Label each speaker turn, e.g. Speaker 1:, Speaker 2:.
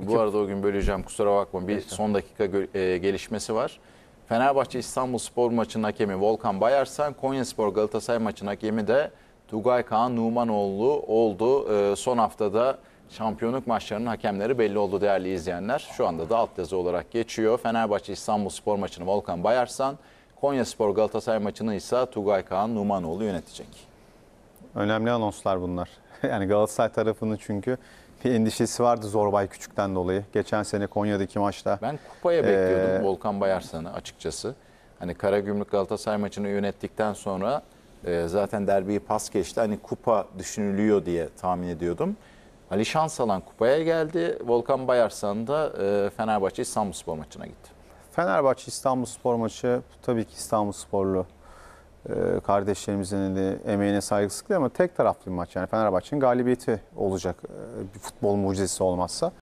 Speaker 1: Bu arada o gün böleceğim kusura bakma. Bir son dakika e, gelişmesi var. Fenerbahçe İstanbul Spor maçının hakemi Volkan Bayarsan, Konya Spor Galatasaray maçının hakemi de Tugay Kağan Numanoğlu oldu. E, son haftada şampiyonluk maçlarının hakemleri belli oldu değerli izleyenler. Şu anda da yazı olarak geçiyor. Fenerbahçe İstanbul Spor maçını Volkan Bayarsan, Konya Spor Galatasaray maçını ise Tugay Kağan Numanoğlu yönetecek.
Speaker 2: Önemli anonslar bunlar. yani Galatasaray tarafının çünkü bir endişesi vardı Zorbay Küçük'ten dolayı. Geçen sene Konya'daki maçta. Ben
Speaker 1: kupaya ee, bekliyordum Volkan Bayarsan'ı açıkçası. Hani Karagümrük Galatasaray maçını yönettikten sonra e, zaten derbiyi pas geçti. Hani kupa düşünülüyor diye tahmin ediyordum. Ali Şansalan kupaya geldi. Volkan Bayarsan da e, Fenerbahçe İstanbulspor maçına gitti.
Speaker 2: Fenerbahçe İstanbulspor maçı tabii ki İstanbulsporlu ee, kardeşlerimizin emeğine saygısızlık ama tek taraflı bir maç. Yani Fenerbahçe'nin galibiyeti olacak e, bir futbol mucizesi olmazsa.